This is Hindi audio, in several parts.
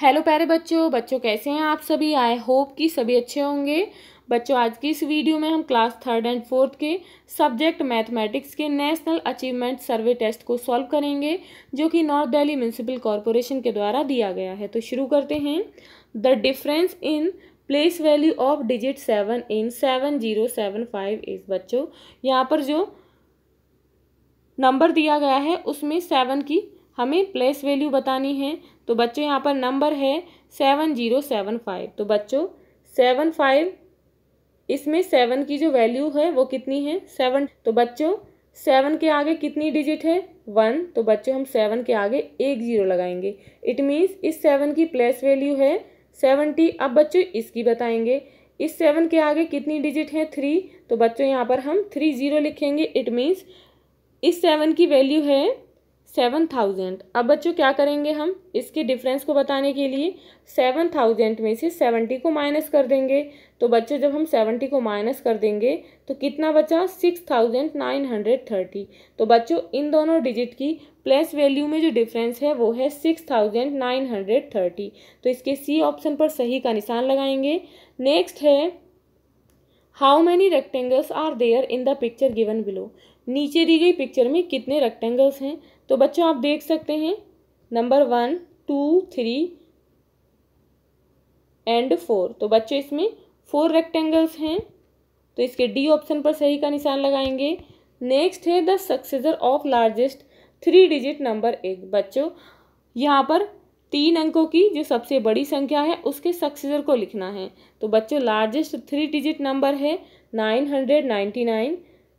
हेलो प्यारे बच्चों बच्चों कैसे हैं आप सभी आई होप कि सभी अच्छे होंगे बच्चों आज की इस वीडियो में हम क्लास थर्ड एंड फोर्थ के सब्जेक्ट मैथमेटिक्स के नेशनल अचीवमेंट सर्वे टेस्ट को सॉल्व करेंगे जो कि नॉर्थ दिल्ली म्यूनसिपल कॉरपोरेशन के द्वारा दिया गया है तो शुरू करते हैं the difference in place value of digit seven in seven zero seven five इस बच्चों यहाँ पर जो नंबर दिया गया है उसमें सेवन की हमें प्लेस वैल्यू बतानी है तो बच्चों यहाँ पर नंबर है सेवन जीरो सेवन फाइव तो बच्चों सेवन फाइव इसमें सेवन की जो वैल्यू है वो कितनी है सेवन तो बच्चों सेवन के आगे कितनी डिजिट है वन तो बच्चों हम सेवन के आगे एक जीरो लगाएंगे इट मीन्स इस सेवन की प्लेस वैल्यू है सेवनटी अब बच्चों इसकी बताएंगे इस सेवन के आगे कितनी डिजिट है थ्री तो बच्चों यहाँ पर हम थ्री जीरो लिखेंगे इट मीन्स इस सेवन की वैल्यू है सेवन थाउजेंड अब बच्चों क्या करेंगे हम इसके डिफरेंस को बताने के लिए सेवन थाउजेंड में से सेवेंटी को माइनस कर देंगे तो बच्चों जब हम सेवेंटी को माइनस कर देंगे तो कितना बचा six thousand nine hundred thirty तो बच्चों इन दोनों डिजिट की प्लस वैल्यू में जो डिफरेंस है वो है six thousand nine hundred thirty तो इसके सी ऑप्शन पर सही का निशान लगाएंगे नेक्स्ट है how many rectangles are there in the picture given below नीचे दी गई पिक्चर में कितने रेक्टेंगल्स हैं तो बच्चों आप देख सकते हैं number one two three and four तो बच्चों इसमें फोर रेक्टेंगल्स हैं तो इसके डी ऑप्शन पर सही का निशान लगाएंगे नेक्स्ट है the successor of largest three digit number एक बच्चों यहाँ पर तीन अंकों की जो सबसे बड़ी संख्या है उसके सक्सेसर को लिखना है तो बच्चों लार्जेस्ट थ्री डिजिट नंबर है नाइन हंड्रेड नाइन्टी नाइन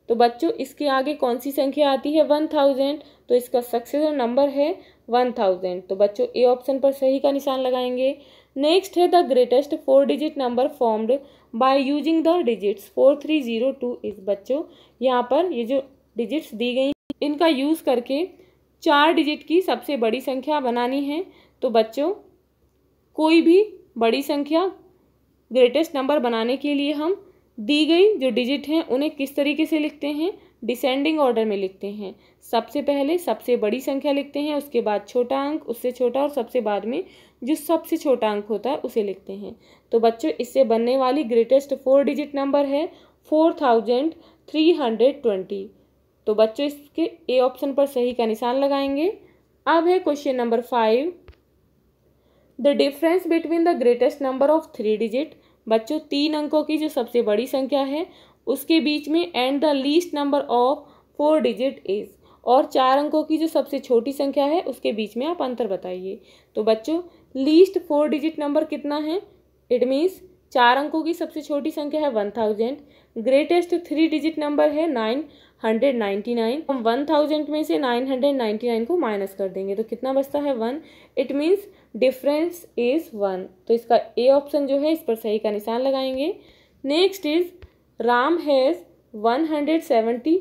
तो बच्चों इसके आगे कौन सी संख्या आती है वन थाउजेंड तो इसका सक्सेसर नंबर है वन थाउजेंड तो बच्चों ए ऑप्शन पर सही का निशान लगाएंगे नेक्स्ट है the greatest four digit number formed by using the digits four three zero two इस बच्चों यहाँ पर ये जो डिजिट्स दी गई इनका यूज़ करके चार डिजिट की सबसे बड़ी संख्या बनानी है तो बच्चों कोई भी बड़ी संख्या ग्रेटेस्ट नंबर बनाने के लिए हम दी गई जो डिजिट हैं उन्हें किस तरीके से लिखते हैं डिसेंडिंग ऑर्डर में लिखते हैं सबसे पहले सबसे बड़ी संख्या लिखते हैं उसके बाद छोटा अंक उससे छोटा और सबसे बाद में जो सबसे छोटा अंक होता है उसे लिखते हैं तो बच्चों इससे बनने वाली ग्रेटेस्ट फोर डिजिट नंबर है four thousand three hundred twenty तो बच्चों इसके ए ऑप्शन पर सही का निशान लगाएंगे अब है question number five the difference between the greatest number of three digit बच्चों तीन अंकों की जो सबसे बड़ी संख्या है उसके बीच में and the least number of four digit is और चार अंकों की जो सबसे छोटी संख्या है उसके बीच में आप अंतर बताइए तो बच्चों लीस्ट फोर डिजिट नंबर कितना है इट मीन्स चार अंकों की सबसे छोटी संख्या है one thousand greatest three digit number है नाइन हंड्रेड नाइन्टी नाइन हम वन थाउजेंड में से नाइन हंड्रेड नाइन्टी नाइन को माइनस कर देंगे तो कितना बचता है one it means difference is one तो इसका ए ऑप्शन जो है इस पर सही का निशान लगाएंगे next is Ram has one hundred seventy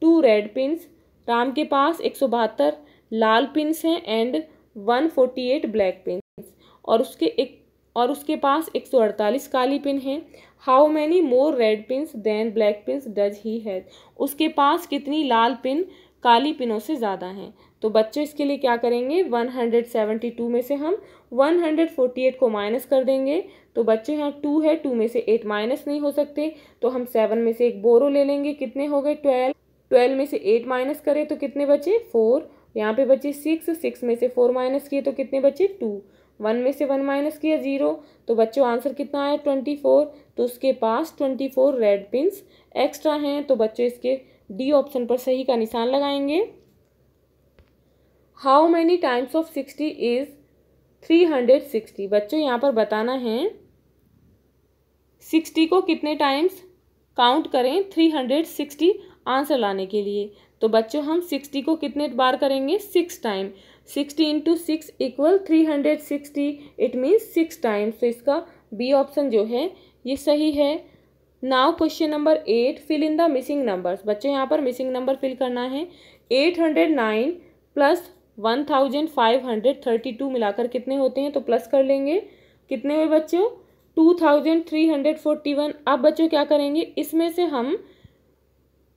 two red pins Ram के पास एक सौ बहत्तर लाल पिंस हैं and one forty eight black pins और उसके एक और उसके पास 148 काली पिन है how many more red pin than black pin does he have उसके पास कितनी लाल पिन काली पिनों से ज़्यादा हैं तो बच्चों इसके लिए क्या करेंगे 172 में से हम 148 को माइनस कर देंगे तो बच्चे यहाँ टू है टू में से एट माइनस नहीं हो सकते तो हम सेवन में से एक बोरो ले लेंगे कितने हो गए ट्वेल्व ट्वेल्व में से एट माइनस करें तो कितने बचे फोर यहाँ पे बचे सिक्स सिक्स में से फोर माइनस किए तो कितने बचे टू वन में से वन माइनस किया ज़ीरो तो बच्चों आंसर कितना आया ट्वेंटी फोर तो उसके पास twenty four red pins extra हैं तो बच्चों इसके डी ऑप्शन पर सही का निशान लगाएंगे how many times of sixty is three hundred sixty बच्चों यहाँ पर बताना है सिक्सटी को कितने टाइम्स काउंट करें थ्री हंड्रेड सिक्सटी आंसर लाने के लिए तो बच्चों हम सिक्सटी को कितने बार करेंगे six time sixty into six equal three hundred sixty it means six times तो इसका बी ऑप्शन जो है ये सही है now question number eight fill in the missing numbers बच्चों यहाँ पर मिसिंग नंबर फिल करना है eight hundred nine plus one thousand five hundred thirty two मिलाकर कितने होते हैं तो प्लस कर लेंगे कितने हुए बच्चों two thousand three hundred forty one अब बच्चों क्या करेंगे इसमें से हम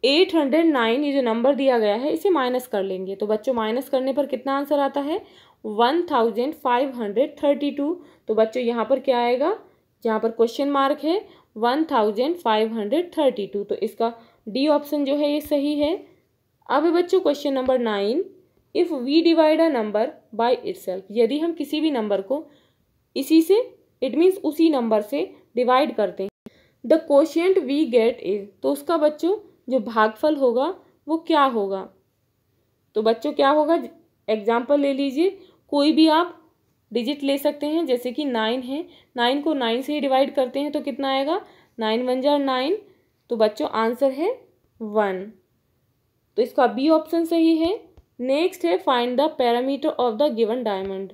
एट हंड्रेड नाइन ये जो नंबर दिया गया है इसे माइनस कर लेंगे तो बच्चों माइनस करने पर कितना आंसर आता है one thousand five hundred thirty two तो बच्चों यहाँ पर क्या आएगा जहाँ पर क्वेश्चन मार्क है one thousand five hundred thirty two तो इसका डी ऑप्शन जो है ये सही है अब बच्चों question number nine if we divide a number by itself यदि हम किसी भी नंबर को इसी से इट मीन्स उसी नंबर से डिवाइड करते हैं the question we get is तो उसका बच्चों जो भागफल होगा वो क्या होगा तो बच्चों क्या होगा एग्जाम्पल ले लीजिए कोई भी आप डिजिट ले सकते हैं जैसे कि नाइन है नाइन को नाइन से ही डिवाइड करते हैं तो कितना आएगा नाइन वन जार नाइन तो बच्चों आंसर है वन तो इसका बी ऑप्शन सही है नेक्स्ट है find the parameter of the given diamond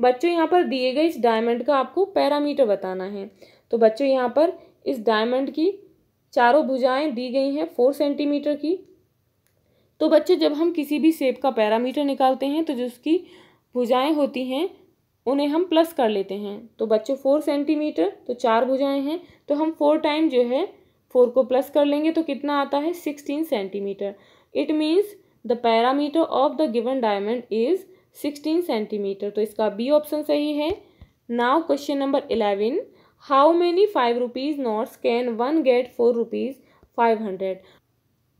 बच्चों यहाँ पर दिए गए इस डायमंड का आपको पैरामीटर बताना है तो बच्चों यहाँ पर इस डायमंड की चारों भुजाएं दी गई हैं फोर सेंटीमीटर की तो बच्चे जब हम किसी भी सेप का पैरामीटर निकालते हैं तो जो उसकी भुजाएं होती हैं उन्हें हम प्लस कर लेते हैं तो बच्चे फोर सेंटीमीटर तो चार भुजाएं हैं तो हम फोर टाइम जो है फोर को प्लस कर लेंगे तो कितना आता है sixteen centimetre it means the parameter of the given diamond is sixteen centimetre तो इसका बी ऑप्शन सही है now question number eleven how many five rupees notes can one get four rupees five hundred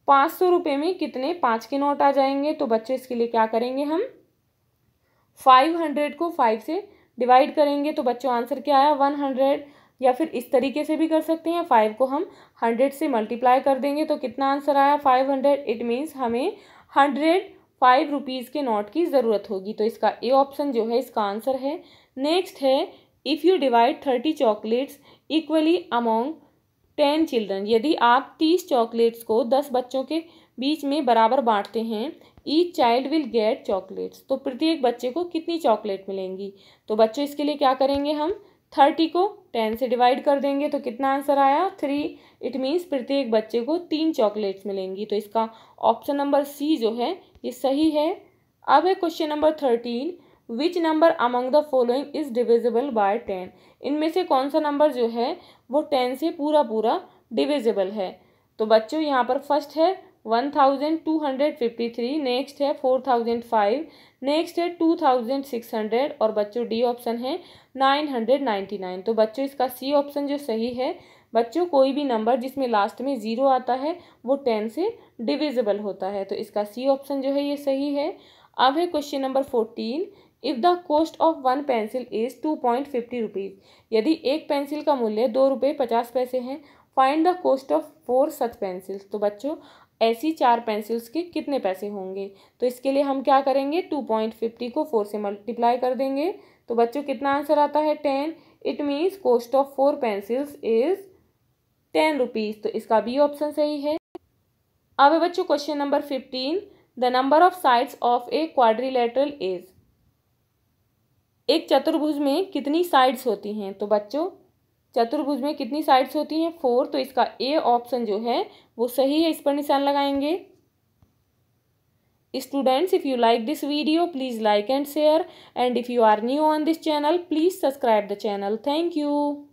पाँच सौ रुपये में कितने पाँच के नोट आ जाएंगे तो बच्चों इसके लिए क्या करेंगे हम फाइव हंड्रेड को फाइव से डिवाइड करेंगे तो बच्चों आंसर क्या आया वन हंड्रेड या फिर इस तरीके से भी कर सकते हैं फाइव को हम हंड्रेड से मल्टीप्लाई कर देंगे तो कितना आंसर आया फाइव हंड्रेड इट मीन्स हमें हंड्रेड फाइव रुपीज़ के नोट की ज़रूरत होगी तो इसका ए ऑप्शन जो है इसका आंसर है नेक्स्ट है if you divide thirty chocolates equally among ten children यदि आप तीस चॉकलेट्स को दस बच्चों के बीच में बराबर बांटते हैं each child will get chocolates तो प्रत्येक बच्चे को कितनी चॉकलेट मिलेंगी तो बच्चों इसके लिए क्या करेंगे हम थर्टी को टेन से डिवाइड कर देंगे तो कितना आंसर आया थ्री इट मीन्स प्रत्येक बच्चे को तीन चॉकलेट्स मिलेंगी तो इसका ऑप्शन नंबर सी जो है ये सही है अब है question number thirteen which number among the following is divisible by ten इनमें से कौन सा नंबर जो है वो टेन से पूरा पूरा डिविजिबल है तो बच्चों यहाँ पर फर्स्ट है one thousand two hundred fifty three next है फोर थाउजेंड फाइव नेक्स्ट है टू थाउजेंड सिक्स हंड्रेड और बच्चों डी ऑप्शन है नाइन हंड्रेड नाइन्टी नाइन तो बच्चों इसका सी ऑप्शन जो सही है बच्चों कोई भी नंबर जिसमें लास्ट में ज़ीरो आता है वो टेन से डिविजिबल होता है तो इसका सी ऑप्शन जो है ये सही है अब है question number fourteen if the cost of one pencil is two point fifty rupees यदि एक पेंसिल का मूल्य दो रुपये पचास पैसे हैं find the cost of four such pencils तो बच्चों ऐसी चार पेंसिल्स के कितने पैसे होंगे तो इसके लिए हम क्या करेंगे टू पॉइंट फिफ्टी को फोर से मल्टीप्लाई कर देंगे तो बच्चों कितना आंसर आता है ten it means cost of four pencils is ten rupees तो इसका भी ऑप्शन सही है अब बच्चों question number fifteen the number of sides of a quadrilateral is एक चतुर्भुज में कितनी साइड्स होती हैं तो बच्चों चतुर्भुज में कितनी साइड्स होती हैं फोर तो इसका ए ऑप्शन जो है वो सही है इस पर निशान लगाएंगे students if you like this video please like and share and if you are new on this channel please subscribe the channel thank you